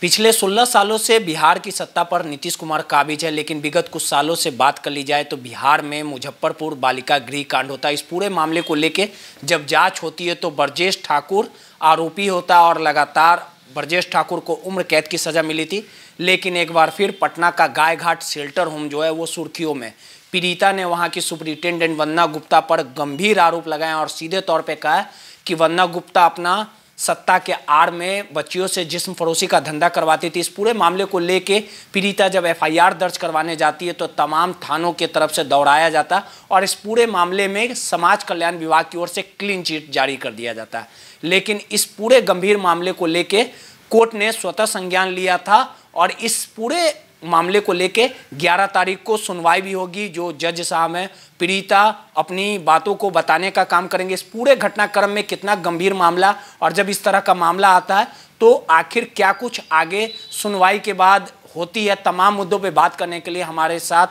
पिछले 16 सालों से बिहार की सत्ता पर नीतीश कुमार काबिज है लेकिन विगत कुछ सालों से बात कर ली जाए तो बिहार में मुजफ्फरपुर बालिका गृह कांड होता है इस पूरे मामले को लेके जब जांच होती है तो ब्रजेश ठाकुर आरोपी होता और लगातार ब्रजेश ठाकुर को उम्र कैद की सज़ा मिली थी लेकिन एक बार फिर पटना का गाय घाट शेल्टर होम जो है वो सुर्खियों में पीड़िता ने वहाँ की सुपरिटेंडेंट वंदना गुप्ता पर गंभीर आरोप लगाए और सीधे तौर पर कहा कि वंदना गुप्ता अपना सत्ता के आड़ में बच्चियों से जिसम फरोशी का धंधा करवाती थी इस पूरे मामले को लेके पीड़िता जब एफआईआर दर्ज करवाने जाती है तो तमाम थानों के तरफ से दौड़ाया जाता और इस पूरे मामले में समाज कल्याण विभाग की ओर से क्लीन चिट जारी कर दिया जाता लेकिन इस पूरे गंभीर मामले को लेके कोर्ट ने स्वतः संज्ञान लिया था और इस पूरे मामले को लेके 11 तारीख को सुनवाई भी होगी जो जज साहब हैं पीड़िता अपनी बातों को बताने का काम करेंगे इस पूरे घटनाक्रम में कितना गंभीर मामला और जब इस तरह का मामला आता है तो आखिर क्या कुछ आगे सुनवाई के बाद होती है तमाम मुद्दों पे बात करने के लिए हमारे साथ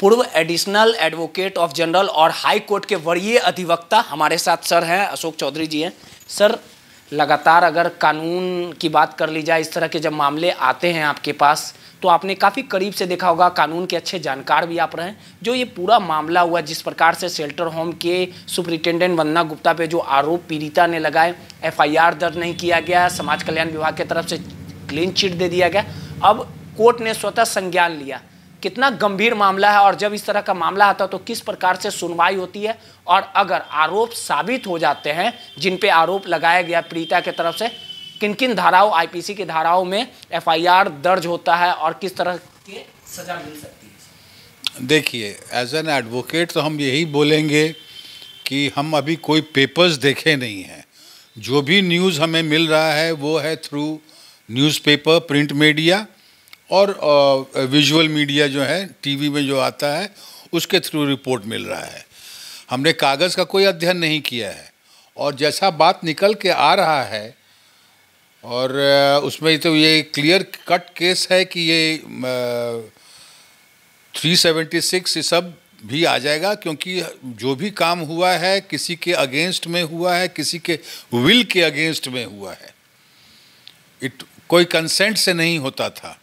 पूर्व एडिशनल एडवोकेट ऑफ जनरल और हाई कोर्ट के वरीय अधिवक्ता हमारे साथ सर हैं अशोक चौधरी जी हैं सर लगातार अगर कानून की बात कर ली जाए इस तरह के जब मामले आते हैं आपके पास तो आपने काफ़ी करीब से देखा होगा कानून के अच्छे जानकार भी आप रहे हैं जो ये पूरा मामला हुआ जिस प्रकार से शेल्टर होम के सुप्रिटेंडेंट वंदना गुप्ता पे जो आरोप पीड़िता ने लगाए एफआईआर दर्ज नहीं किया गया समाज कल्याण विभाग की तरफ से क्लीन चिट दे दिया गया अब कोर्ट ने स्वतः संज्ञान लिया कितना गंभीर मामला है और जब इस तरह का मामला आता है तो किस प्रकार से सुनवाई होती है और अगर आरोप साबित हो जाते हैं जिन पे आरोप लगाया गया पीड़िता के तरफ से किन किन धाराओं आईपीसी की धाराओं में एफआईआर दर्ज होता है और किस तरह की सजा मिल सकती है देखिए एज एन एडवोकेट तो हम यही बोलेंगे कि हम अभी कोई पेपर्स देखे नहीं हैं जो भी न्यूज़ हमें मिल रहा है वो है थ्रू न्यूज़पेपर प्रिंट मीडिया और विजुअल मीडिया जो है टीवी में जो आता है उसके थ्रू रिपोर्ट मिल रहा है हमने कागज़ का कोई अध्ययन नहीं किया है और जैसा बात निकल के आ रहा है और उसमें तो ये क्लियर कट केस है कि ये थ्री सेवेंटी सिक्स ये सब भी आ जाएगा क्योंकि जो भी काम हुआ है किसी के अगेंस्ट में हुआ है किसी के विल के अगेंस्ट में हुआ है इट कोई कंसेंट से नहीं होता था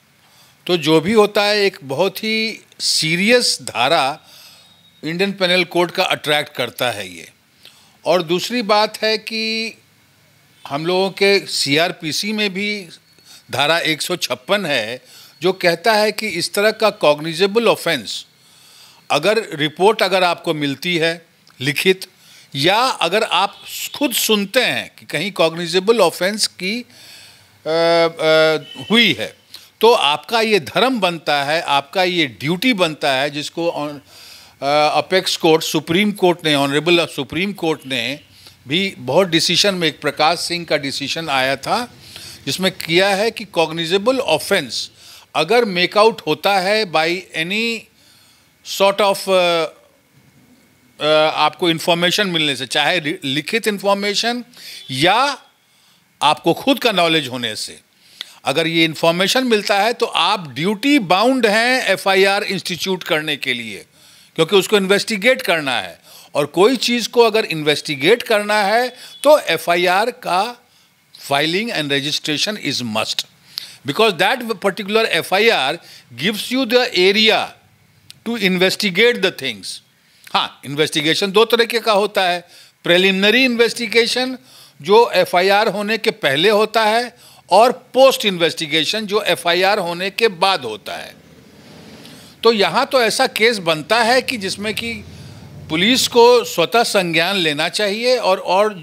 तो जो भी होता है एक बहुत ही सीरियस धारा इंडियन पेनल कोड का अट्रैक्ट करता है ये और दूसरी बात है कि हम लोगों के सीआरपीसी में भी धारा 156 है जो कहता है कि इस तरह का कॉग्निजेबल ऑफेंस अगर रिपोर्ट अगर आपको मिलती है लिखित या अगर आप खुद सुनते हैं कि कहीं कॉग्निजेबल ऑफेंस की आ, आ, हुई है तो आपका ये धर्म बनता है आपका ये ड्यूटी बनता है जिसको apex court uh, supreme court ने ऑनरेबल सुप्रीम कोर्ट ने भी बहुत डिसीशन में एक प्रकाश सिंह का डिसीशन आया था जिसमें किया है कि कॉग्निजेबल ऑफेंस अगर मेकआउट होता है बाय एनी सॉर्ट ऑफ आपको इन्फॉर्मेशन मिलने से चाहे लिखित इन्फॉर्मेशन या आपको खुद का नॉलेज होने से अगर ये इन्फॉर्मेशन मिलता है तो आप ड्यूटी बाउंड हैं एफआईआर इंस्टीट्यूट करने के लिए क्योंकि उसको इन्वेस्टिगेट करना है और कोई चीज़ को अगर इन्वेस्टिगेट करना है तो एफआईआर का filing and registration is must because that particular FIR gives you the area to investigate the things हाँ इन्वेस्टिगेशन दो तरीके का होता है प्रेलिमिनरी इन्वेस्टिगेशन जो एफआईआर होने के पहले होता है और पोस्ट इन्वेस्टिगेशन जो एफआईआर होने के बाद होता है तो यहाँ तो ऐसा केस बनता है कि जिसमें कि पुलिस को स्वतः संज्ञान लेना चाहिए और और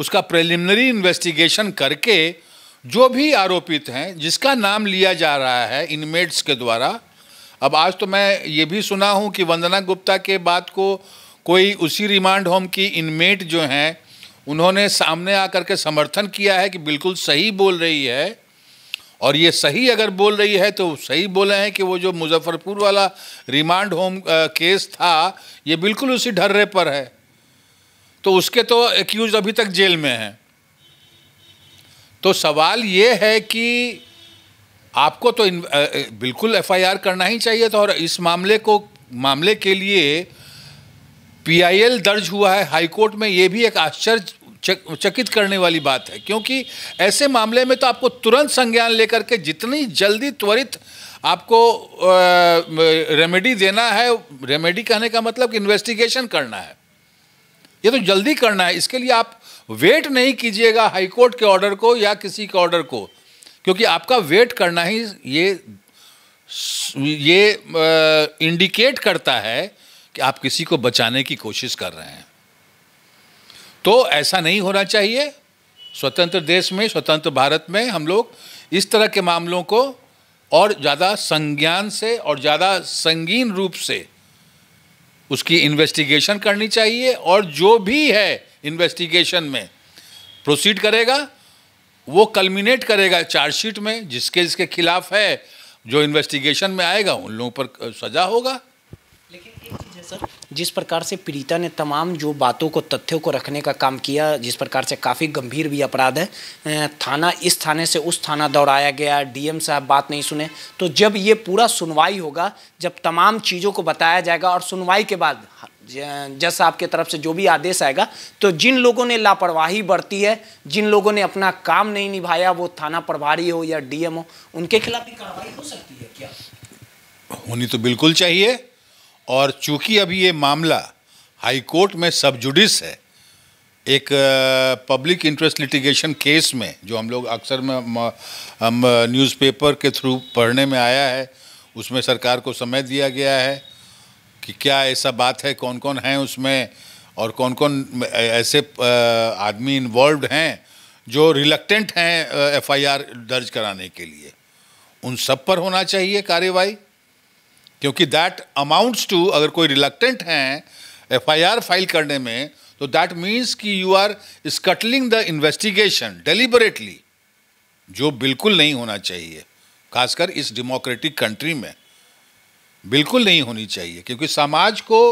उसका प्रिलिमिनरी इन्वेस्टिगेशन करके जो भी आरोपित हैं जिसका नाम लिया जा रहा है इनमेट्स के द्वारा अब आज तो मैं ये भी सुना हूँ कि वंदना गुप्ता के बात को कोई उसी रिमांड होम की इनमेट जो हैं उन्होंने सामने आकर के समर्थन किया है कि बिल्कुल सही बोल रही है और ये सही अगर बोल रही है तो सही बोले हैं कि वो जो मुजफ्फरपुर वाला रिमांड होम केस था ये बिल्कुल उसी ढर्रे पर है तो उसके तो एक्यूज अभी तक जेल में हैं तो सवाल ये है कि आपको तो बिल्कुल एफआईआर करना ही चाहिए था और इस मामले को मामले के लिए पीआईएल दर्ज हुआ है हाईकोर्ट में ये भी एक आश्चर्य चकित करने वाली बात है क्योंकि ऐसे मामले में तो आपको तुरंत संज्ञान लेकर के जितनी जल्दी त्वरित आपको रेमेडी देना है रेमेडी कहने का मतलब कि इन्वेस्टिगेशन करना है ये तो जल्दी करना है इसके लिए आप वेट नहीं कीजिएगा हाईकोर्ट के ऑर्डर को या किसी के ऑर्डर को क्योंकि आपका वेट करना ही ये ये इंडिकेट करता है कि आप किसी को बचाने की कोशिश कर रहे हैं तो ऐसा नहीं होना चाहिए स्वतंत्र देश में स्वतंत्र भारत में हम लोग इस तरह के मामलों को और ज़्यादा संज्ञान से और ज़्यादा संगीन रूप से उसकी इन्वेस्टिगेशन करनी चाहिए और जो भी है इन्वेस्टिगेशन में प्रोसीड करेगा वो कल्मिनेट करेगा चार्जशीट में जिसके जिसके खिलाफ है जो इन्वेस्टिगेशन में आएगा उन लोगों पर सजा होगा जिस प्रकार से पीड़िता ने तमाम जो बातों को तथ्यों को रखने का काम किया जिस प्रकार से काफ़ी गंभीर भी अपराध है थाना इस थाने से उस थाना दौड़ाया गया डीएम साहब बात नहीं सुने तो जब ये पूरा सुनवाई होगा जब तमाम चीज़ों को बताया जाएगा और सुनवाई के बाद जज साहब के तरफ से जो भी आदेश आएगा तो जिन लोगों ने लापरवाही बरती है जिन लोगों ने अपना काम नहीं निभाया वो थाना प्रभारी हो या डीएम हो उनके खिलाफ भी कार्रवाई हो सकती है क्या होनी तो बिल्कुल चाहिए और चूंकि अभी ये मामला हाई कोर्ट में सब जुडिस है एक पब्लिक इंटरेस्ट लिटिगेशन केस में जो हम लोग अक्सर में न्यूज़पेपर के थ्रू पढ़ने में आया है उसमें सरकार को समय दिया गया है कि क्या ऐसा बात है कौन कौन है उसमें और कौन कौन ऐसे आदमी इन्वॉल्व हैं जो रिलक्टेंट हैं एफआईआर दर्ज कराने के लिए उन सब पर होना चाहिए कार्रवाई क्योंकि दैट अमाउंट्स टू अगर कोई रिलक्टेंट हैं एफआईआर फाइल करने में तो दैट मीन्स कि you are scuttling the investigation deliberately जो बिल्कुल नहीं होना चाहिए खासकर इस डेमोक्रेटिक कंट्री में बिल्कुल नहीं होनी चाहिए क्योंकि समाज को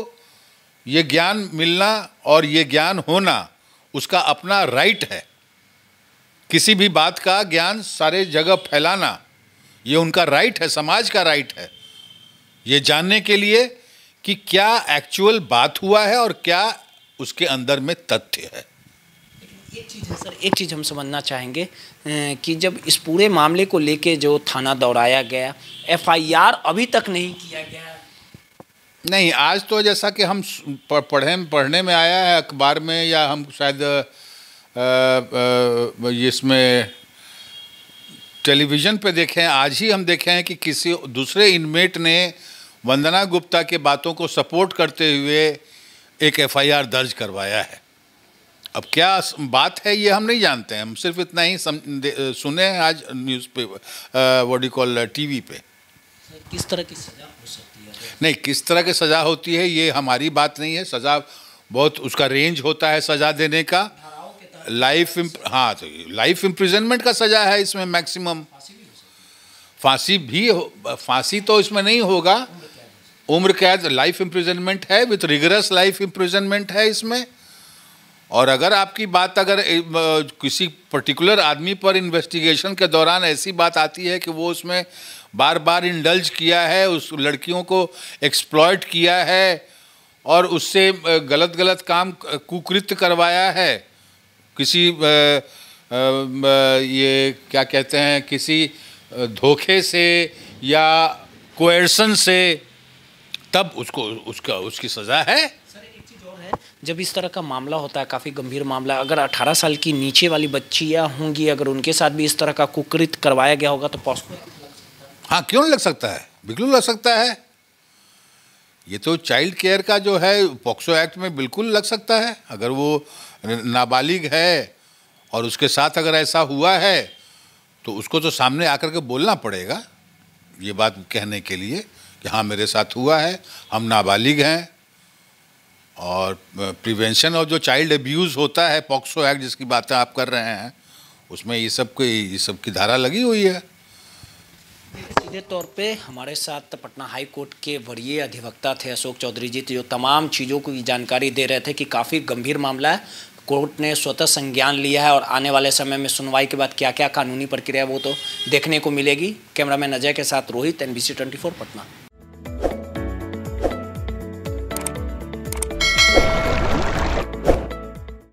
ये ज्ञान मिलना और ये ज्ञान होना उसका अपना राइट है किसी भी बात का ज्ञान सारे जगह फैलाना ये उनका राइट है समाज का राइट है ये जानने के लिए कि क्या एक्चुअल बात हुआ है और क्या उसके अंदर में तथ्य है एक चीज़ है सर एक चीज़ हम समझना चाहेंगे कि जब इस पूरे मामले को लेके जो थाना दौड़ाया गया एफआईआर अभी तक नहीं किया गया नहीं आज तो जैसा कि हम पढ़े पढ़ने में आया है अखबार में या हम शायद इसमें टेलीविज़न पे देखे हैं आज ही हम देखे हैं कि किसी दूसरे इनमेट ने वंदना गुप्ता के बातों को सपोर्ट करते हुए एक एफआईआर दर्ज करवाया है अब क्या बात है ये हम नहीं जानते हैं हम सिर्फ इतना ही सुने हैं आज न्यूज़ पेपर वॉडी कॉल टीवी पे किस तरह की सज़ा हो सकती है नहीं किस तरह की सज़ा होती है ये हमारी बात नहीं है सज़ा बहुत उसका रेंज होता है सज़ा देने का लाइफ हाँ तो लाइफ इम्प्रिजनमेंट का सज़ा है इसमें मैक्सिमम फांसी भी हो फांसी तो इसमें नहीं होगा उम्र कैद लाइफ इम्प्रिजनमेंट है विथ रिगरस लाइफ इम्प्रिजनमेंट है इसमें और अगर आपकी बात अगर किसी पर्टिकुलर आदमी पर इन्वेस्टिगेशन के दौरान ऐसी बात आती है कि वो उसमें बार बार इंडल्ज किया है उस लड़कियों को एक्सप्लॉयट किया है और उससे गलत गलत काम कुकृत करवाया है किसी ये क्या कहते हैं किसी धोखे से या कोएर्सन से तब उसको उसका उसकी सज़ा है जब इस तरह का मामला होता है काफ़ी गंभीर मामला अगर 18 साल की नीचे वाली बच्चियां होंगी अगर उनके साथ भी इस तरह का कुकृत करवाया गया होगा तो पॉसिबल हाँ क्यों लग सकता है बिल्कुल लग सकता है ये तो चाइल्ड केयर का जो है पॉक्सो एक्ट में बिल्कुल लग सकता है अगर वो नाबालिग है और उसके साथ अगर ऐसा हुआ है तो उसको तो सामने आकर के बोलना पड़ेगा ये बात कहने के लिए कि हाँ मेरे साथ हुआ है हम नाबालिग हैं और प्रिवेंशन और जो चाइल्ड अब्यूज़ होता है पॉक्सो एक्ट जिसकी बातें आप कर रहे हैं उसमें ये सब कोई ये सब की धारा लगी हुई है सीधे तौर पे हमारे साथ तो पटना हाई कोर्ट के वरीय अधिवक्ता थे अशोक चौधरी जी तो जो तमाम चीज़ों की जानकारी दे रहे थे कि काफ़ी गंभीर मामला है कोर्ट ने स्वतः संज्ञान लिया है और आने वाले समय में सुनवाई के बाद क्या क्या कानूनी प्रक्रिया वो तो देखने को मिलेगी कैमरामैन अजय के साथ रोहित एनबीसी 24 पटना